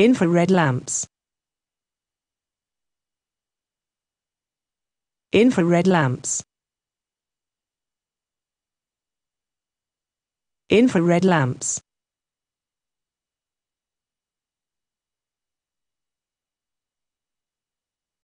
infrared lamps infrared lamps infrared lamps